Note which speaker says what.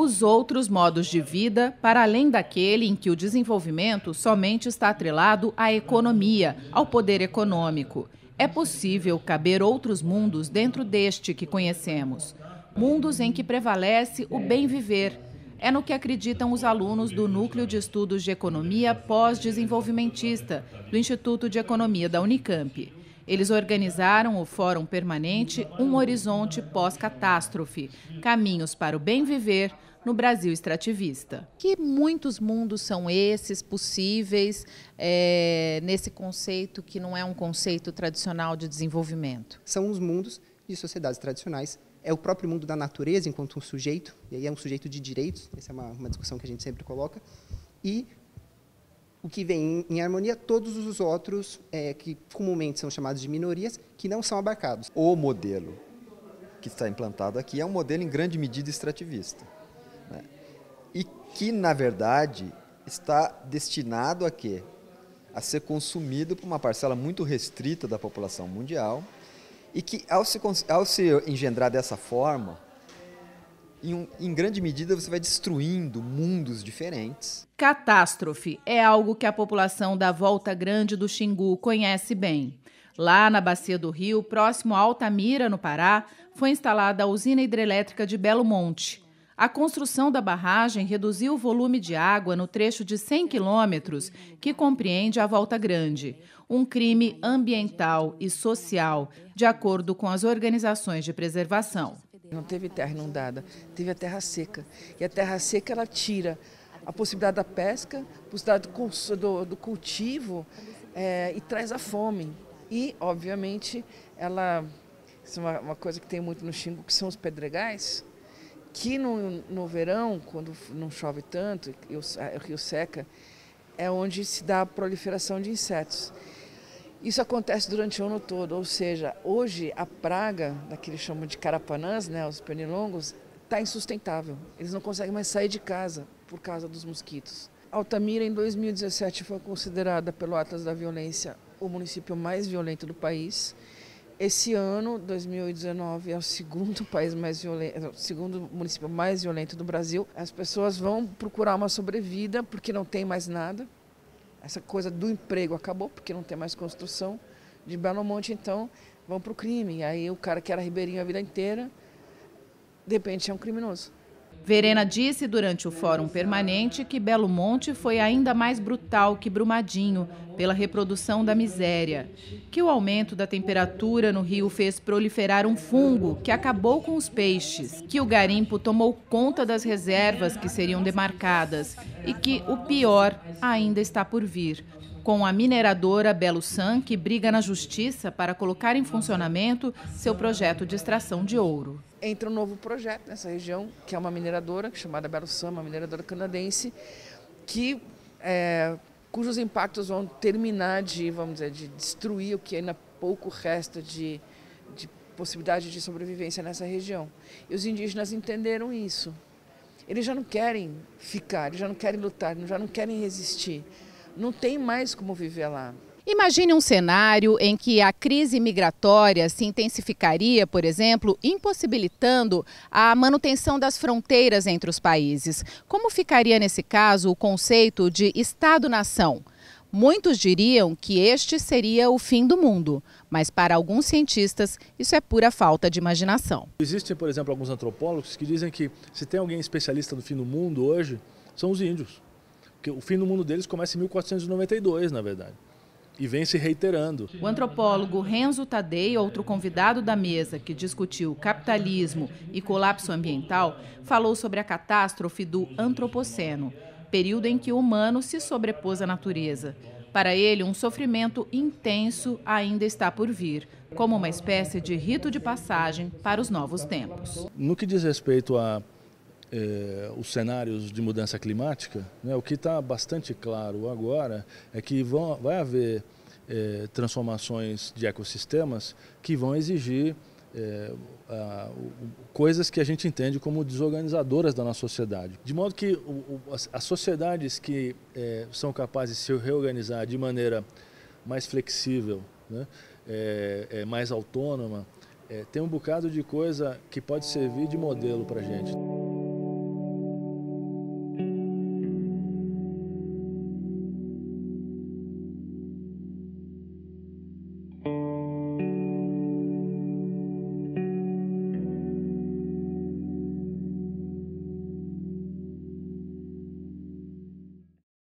Speaker 1: os outros modos de vida, para além daquele em que o desenvolvimento somente está atrelado à economia, ao poder econômico. É possível caber outros mundos dentro deste que conhecemos mundos em que prevalece o bem viver. É no que acreditam os alunos do Núcleo de Estudos de Economia Pós-Desenvolvimentista, do Instituto de Economia da Unicamp. Eles organizaram o Fórum Permanente Um Horizonte Pós-Catástrofe Caminhos para o Bem Viver no Brasil extrativista. Que muitos mundos são esses possíveis é, nesse conceito que não é um conceito tradicional de desenvolvimento? São os mundos de sociedades tradicionais é o próprio mundo da natureza enquanto um sujeito, e aí é um sujeito de direitos, essa é uma, uma discussão que a gente sempre coloca, e o que vem em, harmonia todos os outros é, que comumente são chamados de minorias, que não são abarcados. O modelo que está implantado aqui é um modelo em grande medida extrativista. Né? E que, na verdade, está destinado a quê? A ser consumido por uma parcela muito restrita da população mundial e que, ao se, ao se engendrar dessa forma, em, em grande medida você vai destruindo mundos diferentes. Catástrofe é algo que a população da Volta Grande do Xingu conhece bem. Lá na bacia do rio, próximo a Altamira, no Pará, foi instalada a usina hidrelétrica de Belo Monte. A construção da barragem reduziu o volume de água no trecho de 100 quilômetros que compreende a Volta Grande, um crime ambiental e social, de acordo com as organizações de preservação. Não teve terra inundada,
Speaker 2: teve a terra seca. E a terra seca ela tira a possibilidade da pesca, a possibilidade do, do, cultivo é, e traz a fome. E, obviamente, ela. Isso é uma, uma, coisa que tem muito no Xingu, que são os pedregais, que no, no verão, quando não chove tanto e o, o rio seca, é onde se dá a proliferação de insetos. Isso acontece durante o ano todo, ou seja, hoje a praga, daquele chamam de carapanãs, né, os pernilongos, está insustentável. Eles não conseguem mais sair de casa por causa dos mosquitos. Altamira, em 2017, foi considerada pelo Atlas da Violência o município mais violento do país. Esse ano, 2019, é o segundo país mais violento, é segundo município mais violento do Brasil. As pessoas vão procurar uma sobrevida porque não tem mais nada essa coisa do emprego acabou, porque não tem mais construção de Belo Monte, então vão para o crime. Aí o cara que era ribeirinho a vida inteira, de repente é um criminoso.
Speaker 1: Verena disse durante o Fórum Permanente que Belo Monte foi ainda mais brutal que Brumadinho pela reprodução da miséria, que o aumento da temperatura no rio fez proliferar um fungo que acabou com os peixes, que o garimpo tomou conta das reservas que seriam demarcadas e que o pior ainda está por vir com a mineradora Belo San, que briga na justiça para colocar em funcionamento seu projeto de extração de ouro.
Speaker 2: Entra um novo projeto nessa região, que é uma mineradora chamada Belo San, uma mineradora canadense, que é, cujos impactos vão terminar de, vamos dizer, de destruir o que ainda pouco resta de, de possibilidade de sobrevivência nessa região. E os indígenas entenderam isso. Eles já não querem ficar, eles já não querem lutar, eles já não querem resistir não tem mais como viver lá.
Speaker 1: Imagine um cenário em que a crise migratória se intensificaria, por exemplo, impossibilitando a manutenção das fronteiras entre os países. Como ficaria nesse caso o conceito de Estado-nação? Muitos diriam que este seria o fim do mundo, mas para alguns cientistas isso é pura falta de imaginação.
Speaker 3: Existem, por exemplo, alguns antropólogos que dizem que se tem alguém especialista no fim do mundo hoje, são os índios que o fim do mundo deles começa em 1492, na verdade e vem se reiterando. O
Speaker 1: antropólogo Renzo Tadei, outro convidado da mesa que discutiu capitalismo e colapso ambiental, falou sobre a catástrofe do antropoceno, período em que o humano se sobrepôs à natureza. Para ele, um sofrimento intenso ainda está por vir, como uma espécie de rito de passagem para os novos tempos.
Speaker 3: No que diz respeito a eh, os cenários de mudança climática, né, o que está bastante claro agora é que vão, vai haver eh, transformações de ecossistemas que vão exigir eh, a, o, coisas que a gente entende como desorganizadoras da nossa sociedade. De modo que o, o, as, as, sociedades que eh, são capazes de se reorganizar de maneira mais flexível, né, eh, eh, mais autônoma, tem um bocado de coisa que pode servir de modelo para a gente.